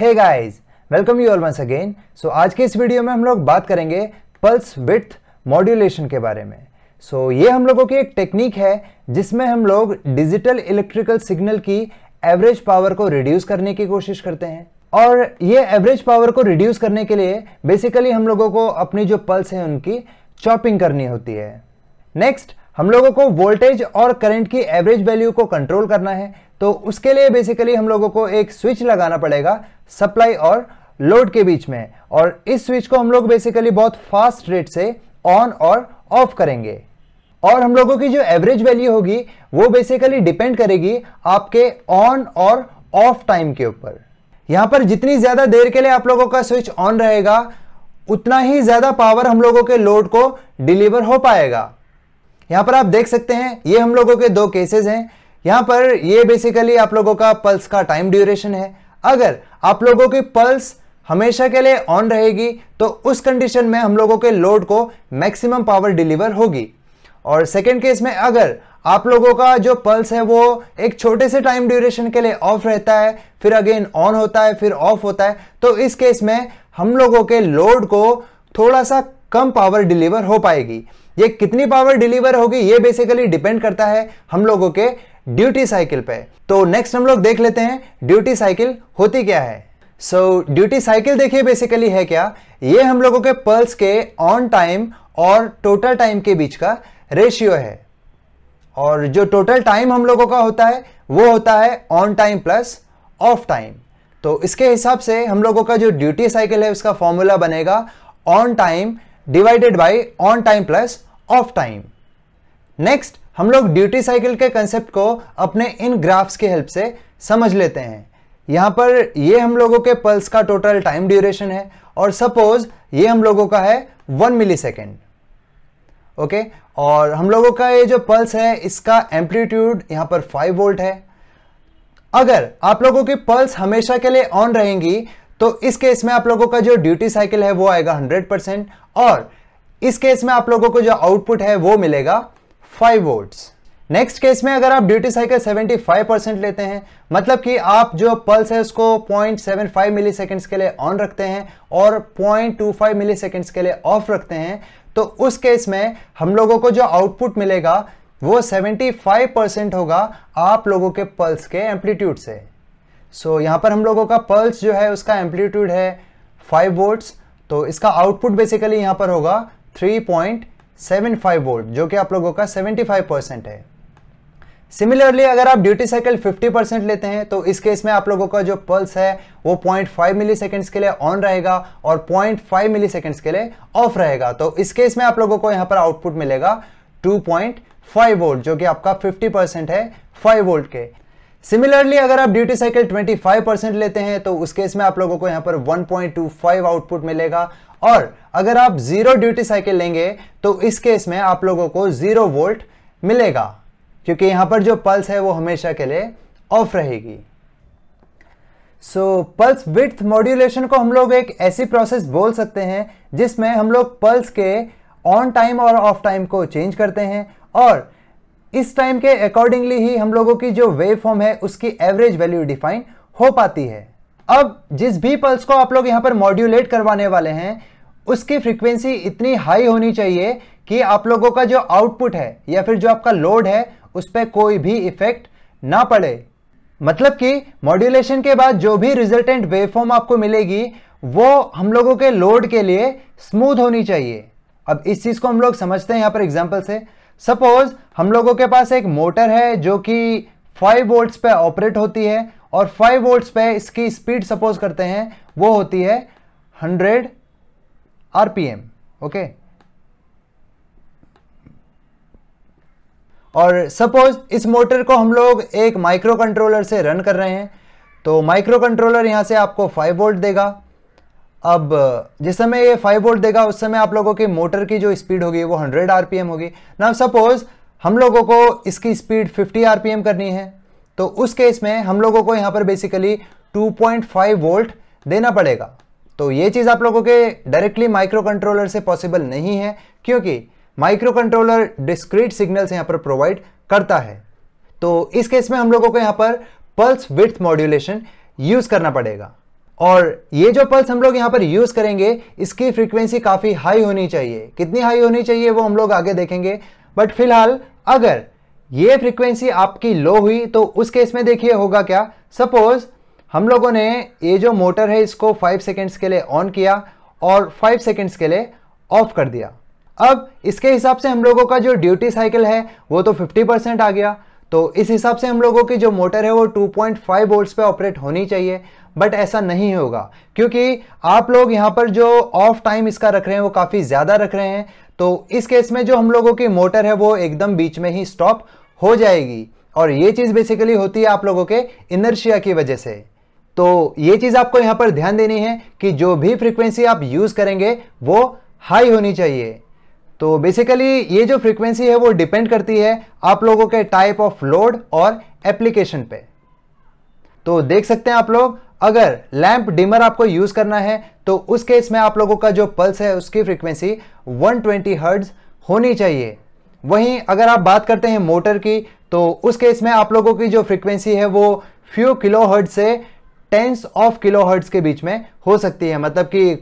hey guys welcome you all once again so आज के इस वीडियो में हम लोग बात करेंगे पल्स विथ मॉड्यूलेशन के बारे में सो so, ये हम लोगों की एक टेक्निक है जिसमें हम लोग डिजिटल इलेक्ट्रिकल सिग्नल की एवरेज पावर को रिड्यूस करने की कोशिश करते हैं और ये एवरेज पावर को रिड्यूस करने के लिए बेसिकली हम लोगों को अपनी जो पल्स है उनकी चॉपिंग करनी होती है नेक्स्ट हम लोगों को वोल्टेज और करंट की एवरेज वैल्यू को कंट्रोल करना है तो उसके लिए बेसिकली हम लोगों को एक स्विच लगाना पड़ेगा सप्लाई और लोड के बीच में और इस स्विच को हम लोग बेसिकली बहुत फास्ट रेट से ऑन और ऑफ करेंगे और हम लोगों की जो एवरेज वैल्यू होगी वो बेसिकली डिपेंड करेगी आपके ऑन और ऑफ टाइम के ऊपर यहां पर जितनी ज्यादा देर के लिए आप लोगों का स्विच ऑन रहेगा उतना ही ज्यादा पावर हम लोगों के लोड को डिलीवर हो पाएगा यहां पर आप देख सकते हैं ये हम लोगों के दो केसेस हैं यहां पर ये बेसिकली आप लोगों का पल्स का टाइम ड्यूरेशन है अगर आप लोगों की पल्स हमेशा के लिए ऑन रहेगी तो उस कंडीशन में हम लोगों के लोड को मैक्सिमम पावर डिलीवर होगी और सेकेंड केस में अगर आप लोगों का जो पल्स है वो एक छोटे से टाइम ड्यूरेशन के लिए ऑफ रहता है फिर अगेन ऑन होता है फिर ऑफ होता है तो इस केस में हम लोगों के लोड को थोड़ा सा कम पावर डिलीवर हो पाएगी ये कितनी पावर डिलीवर होगी ये बेसिकली डिपेंड करता है हम लोगों के ड्यूटी साइकिल पे तो नेक्स्ट हम लोग देख लेते हैं ड्यूटी साइकिल होती क्या है सो ड्यूटी साइकिल देखिए बेसिकली है क्या ये हम लोगों के पल्स के ऑन टाइम और टोटल टाइम के बीच का रेशियो है और जो टोटल टाइम हम लोगों का होता है वो होता है on time plus off time तो इसके हिसाब से हम लोगों का जो ड्यूटी साइकिल है उसका फॉर्मूला बनेगा on time divided by on time plus off time next हम लोग ड्यूटी साइकिल के कंसेप्ट को अपने इन ग्राफ्स की हेल्प से समझ लेते हैं यहाँ पर ये हम लोगों के पल्स का टोटल टाइम ड्यूरेशन है और सपोज ये हम लोगों का है वन मिली सेकेंड ओके और हम लोगों का ये जो पल्स है इसका एम्पलीट्यूड यहाँ पर फाइव वोल्ट है अगर आप लोगों की पल्स हमेशा के लिए ऑन रहेंगी तो इस केस में आप लोगों का जो ड्यूटी साइकिल है वो आएगा हंड्रेड परसेंट और इस केस में आप लोगों को जो आउटपुट है वो मिलेगा फाइव वोल्ट्स नेक्स्ट केस में अगर आप ड्यूटी साइकिल 75 परसेंट लेते हैं मतलब कि आप जो पल्स है उसको 0.75 मिली के लिए ऑन रखते हैं और 0.25 मिली के लिए ऑफ रखते हैं तो उस केस में हम लोगों को जो आउटपुट मिलेगा वो 75 परसेंट होगा आप लोगों के पल्स के एम्पलीट्यूड से सो so, यहाँ पर हम लोगों का पल्स जो है उसका एम्पलीट्यूड है फाइव वोल्ट्स तो इसका आउटपुट बेसिकली यहाँ पर होगा 3.75 वोल्ट जो कि आप लोगों का 75 परसेंट है सिमिलरली अगर आप ड्यूटी साइकिल 50 परसेंट लेते हैं तो इस केस में आप लोगों का जो पल्स है वो 0.5 मिलीसेकंड्स के लिए ऑन रहेगा और 0.5 मिलीसेकंड्स के लिए ऑफ रहेगा तो इस केस में आप लोगों को यहाँ पर आउटपुट मिलेगा फाइव वोल्ट जो कि आपका फिफ्टी परसेंट है फाइव वोल्ट के सिमिलरली अगर आप ड्यूटी साइकिल 25 परसेंट लेते हैं तो उस केस में आप लोगों को यहां पर 1.25 आउटपुट मिलेगा और अगर आप जीरो ड्यूटी साइकिल लेंगे तो इस केस में आप लोगों को जीरो वोल्ट मिलेगा क्योंकि यहां पर जो पल्स है वो हमेशा के लिए ऑफ रहेगी सो पल्स विथ मॉड्यूलेशन को हम लोग एक ऐसी प्रोसेस बोल सकते हैं जिसमें हम लोग पल्स के ऑन टाइम और ऑफ टाइम को चेंज करते हैं और इस टाइम के अकॉर्डिंगली ही हम लोगों की जो वेव फॉर्म है उसकी एवरेज वैल्यू डिफाइन हो पाती है अब जिस भी पल्स को आप लोग यहां पर मॉड्यूलेट करवाने वाले हैं उसकी फ्रीक्वेंसी इतनी हाई होनी चाहिए कि आप लोगों का जो आउटपुट है या फिर जो आपका लोड है उस पर कोई भी इफेक्ट ना पड़े मतलब कि मॉड्यूलेशन के बाद जो भी रिजल्टेंट वेवफॉर्म आपको मिलेगी वो हम लोगों के लोड के लिए स्मूथ होनी चाहिए अब इस चीज़ को हम लोग समझते हैं यहां पर एग्जाम्पल से सपोज हम लोगों के पास एक मोटर है जो कि 5 वोल्ट्स पे ऑपरेट होती है और 5 वोल्ट्स पे इसकी स्पीड सपोज करते हैं वो होती है 100 आरपीएम ओके और सपोज इस मोटर को हम लोग एक माइक्रो कंट्रोलर से रन कर रहे हैं तो माइक्रो कंट्रोलर यहां से आपको 5 वोल्ट देगा अब जिस समय ये फाइव वोल्ट देगा उस समय आप लोगों की मोटर की जो स्पीड होगी वो हंड्रेड आरपीएम होगी ना सपोज हम लोगों को इसकी स्पीड फिफ्टी आरपीएम करनी है तो उस केस में हम लोगों को यहाँ पर बेसिकली 2.5 वोल्ट देना पड़ेगा तो ये चीज़ आप लोगों के डायरेक्टली माइक्रो कंट्रोलर से पॉसिबल नहीं है क्योंकि माइक्रो कंट्रोलर डिस्क्रीट सिग्नल्स यहाँ पर प्रोवाइड करता है तो इस केस में हम लोगों को यहाँ पर पल्स विथ मॉड्यूलेशन यूज़ करना पड़ेगा और ये जो पल्स हम लोग यहाँ पर यूज़ करेंगे इसकी फ्रीक्वेंसी काफ़ी हाई होनी चाहिए कितनी हाई होनी चाहिए वो हम लोग आगे देखेंगे बट फिलहाल अगर ये फ्रीक्वेंसी आपकी लो हुई तो उस केस में देखिए होगा क्या सपोज हम लोगों ने ये जो मोटर है इसको 5 सेकेंड्स के लिए ऑन किया और 5 सेकेंड्स के लिए ऑफ कर दिया अब इसके हिसाब से हम लोगों का जो ड्यूटी साइकिल है वो तो 50 परसेंट आ गया तो इस हिसाब से हम लोगों की जो मोटर है वो 2.5 वोल्ट्स पे ऑपरेट होनी चाहिए बट ऐसा नहीं होगा क्योंकि आप लोग यहाँ पर जो ऑफ टाइम इसका रख रहे हैं वो काफ़ी ज़्यादा रख रहे हैं तो इस केस में जो हम लोगों की मोटर है वो एकदम बीच में ही स्टॉप हो जाएगी और ये चीज़ बेसिकली होती है आप लोगों के इनर्शिया की वजह से तो ये चीज़ आपको यहाँ पर ध्यान देनी है कि जो भी फ्रिक्वेंसी आप यूज़ करेंगे वो हाई होनी चाहिए तो बेसिकली ये जो फ्रिक्वेंसी है वो डिपेंड करती है आप लोगों के टाइप ऑफ लोड और एप्लीकेशन पे तो देख सकते हैं आप लोग अगर लैंप डिमर आपको यूज करना है तो उस केस में आप लोगों का जो पल्स है उसकी फ्रीक्वेंसी 120 ट्वेंटी होनी चाहिए वहीं अगर आप बात करते हैं मोटर की तो उस केस में आप लोगों की जो फ्रीक्वेंसी है वो फ्यू किलो हर्ड से टेंस ऑफ किलो हर्ड्स के बीच में हो सकती है मतलब कि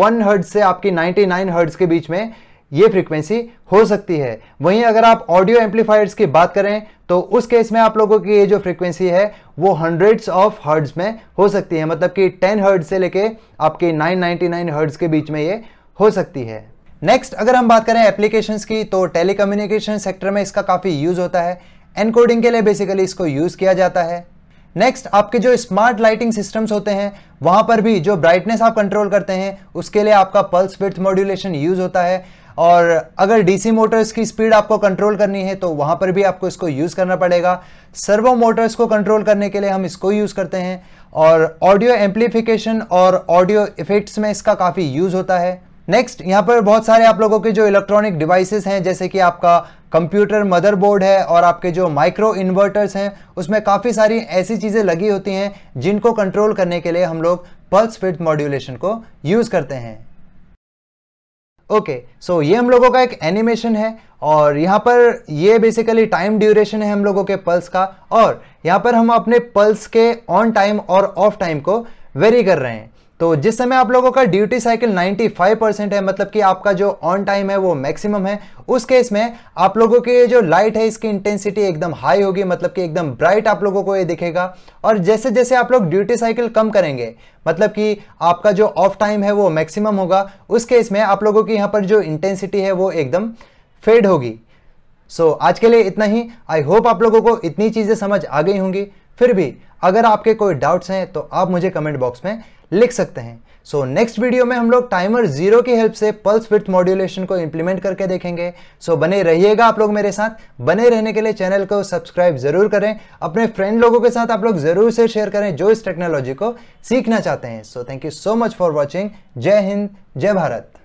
वन हर्ड से आपकी 99 नाइन के बीच में ये फ्रीक्वेंसी हो सकती है वहीं अगर आप ऑडियो एम्पलीफायर्स की बात करें तो उस केस में आप लोगों की ये जो फ्रीक्वेंसी है वो हंड्रेड्स ऑफ हर्ड्स में हो सकती है मतलब कि 10 हर्ड्स से लेके आपके 999 हर्ड्स के बीच में ये हो सकती है नेक्स्ट अगर हम बात करें एप्लीकेशंस की तो टेलीकम्युनिकेशन सेक्टर में इसका काफ़ी यूज़ होता है एनकोडिंग के लिए बेसिकली इसको यूज़ किया जाता है नेक्स्ट आपके जो स्मार्ट लाइटिंग सिस्टम्स होते हैं वहां पर भी जो ब्राइटनेस आप कंट्रोल करते हैं उसके लिए आपका पल्स विथ मॉड्यूलेशन यूज़ होता है और अगर डीसी मोटर्स की स्पीड आपको कंट्रोल करनी है तो वहां पर भी आपको इसको यूज़ करना पड़ेगा सर्वो मोटर्स को कंट्रोल करने के लिए हम इसको यूज़ करते हैं और ऑडियो एम्पलीफिकेशन और ऑडियो इफेक्ट्स में इसका काफ़ी यूज़ होता है नेक्स्ट यहाँ पर बहुत सारे आप लोगों के जो इलेक्ट्रॉनिक डिवाइसेस हैं जैसे कि आपका कंप्यूटर मदरबोर्ड है और आपके जो माइक्रो इन्वर्टर्स हैं उसमें काफ़ी सारी ऐसी चीज़ें लगी होती हैं जिनको कंट्रोल करने के लिए हम लोग पल्स फिट मॉड्यूलेशन को यूज़ करते हैं ओके okay, सो so ये हम लोगों का एक एनिमेशन है और यहाँ पर ये बेसिकली टाइम ड्यूरेशन है हम लोगों के पल्स का और यहाँ पर हम अपने पल्स के ऑन टाइम और ऑफ टाइम को वेरी कर रहे हैं तो जिस समय आप लोगों का ड्यूटी साइकिल 95 परसेंट है मतलब कि आपका जो ऑन टाइम है वो मैक्सिमम है उस केस में आप लोगों की जो लाइट है इसकी इंटेंसिटी एकदम हाई होगी मतलब कि एकदम ब्राइट आप लोगों को ये दिखेगा और जैसे जैसे आप लोग ड्यूटी साइकिल कम करेंगे मतलब कि आपका जो ऑफ टाइम है वो मैक्सिमम होगा उस केस में आप लोगों की यहाँ पर जो इंटेंसिटी है वो एकदम फेड होगी सो so, आज के लिए इतना ही आई होप आप लोगों को इतनी चीज़ें समझ आ गई होंगी फिर भी अगर आपके कोई डाउट्स हैं तो आप मुझे कमेंट बॉक्स में लिख सकते हैं सो नेक्स्ट वीडियो में हम लोग टाइमर जीरो की हेल्प से पल्स विथ मॉड्यूलेशन को इंप्लीमेंट करके देखेंगे सो so, बने रहिएगा आप लोग मेरे साथ बने रहने के लिए चैनल को सब्सक्राइब जरूर करें अपने फ्रेंड लोगों के साथ आप लोग जरूर से शेयर करें जो इस टेक्नोलॉजी को सीखना चाहते हैं so thank you so much for watching जय हिंद जय भारत